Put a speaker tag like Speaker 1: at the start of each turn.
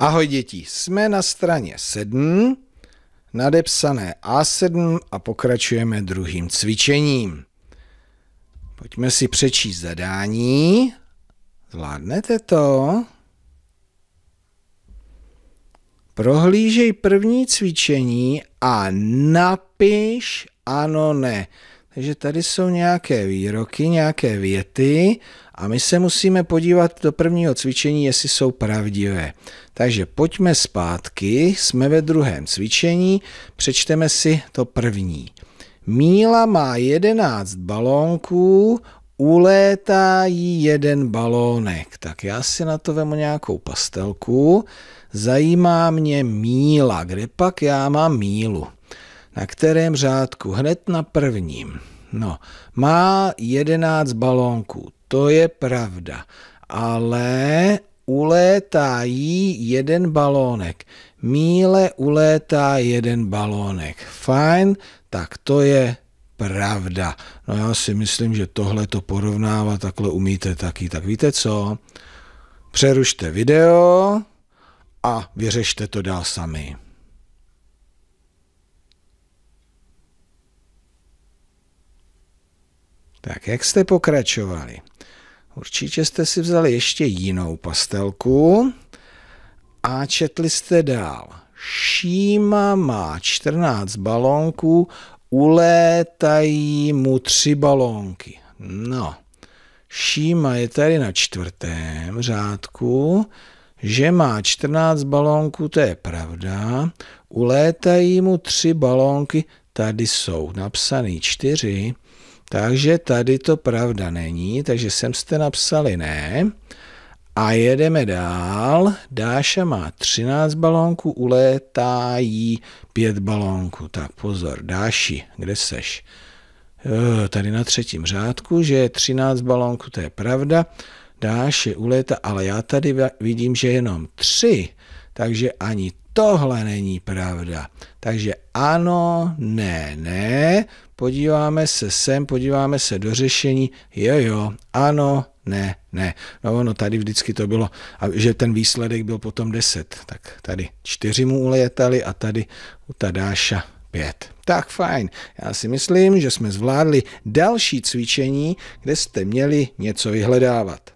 Speaker 1: Ahoj děti, jsme na straně 7, nadepsané A7 a pokračujeme druhým cvičením. Pojďme si přečíst zadání. Zvládnete to? Prohlížej první cvičení a napiš ano ne. Takže tady jsou nějaké výroky, nějaké věty a my se musíme podívat do prvního cvičení, jestli jsou pravdivé. Takže pojďme zpátky, jsme ve druhém cvičení, přečteme si to první. Míla má jedenáct balónků, ulétá jí jeden balónek. Tak já si na to vemu nějakou pastelku. Zajímá mě míla, kde pak já mám mílu. Na kterém řádku? Hned na prvním. No, má 11 balónků, to je pravda, ale ulétá jí jeden balónek. Míle ulétá jeden balónek. Fajn, tak to je pravda. No já si myslím, že tohle to porovnávat takhle umíte taky. Tak víte co? Přerušte video a vyřešte to dál sami. Tak jak jste pokračovali? Určitě jste si vzali ještě jinou pastelku a četli jste dál. Šíma má 14 balónků, ulétají mu tři balónky. No, Šíma je tady na čtvrtém řádku, že má 14 balónků, to je pravda. Ulétají mu tři balónky, tady jsou napsané čtyři. Takže tady to pravda není, takže sem jste napsali ne. A jedeme dál. Dáša má 13 balónků, ulétá jí 5 balónků. Tak pozor, Dáši, kde seš? Tady na třetím řádku, že je 13 balónků, to je pravda. Dáši ulétá, ale já tady vidím, že jenom 3. Takže ani tohle není pravda. Takže ano, ne, ne, podíváme se sem, podíváme se do řešení, jo, jo, ano, ne, ne. No ono tady vždycky to bylo, že ten výsledek byl potom 10, tak tady čtyři mu ulétali a tady u Tadáša 5. Tak fajn, já si myslím, že jsme zvládli další cvičení, kde jste měli něco vyhledávat.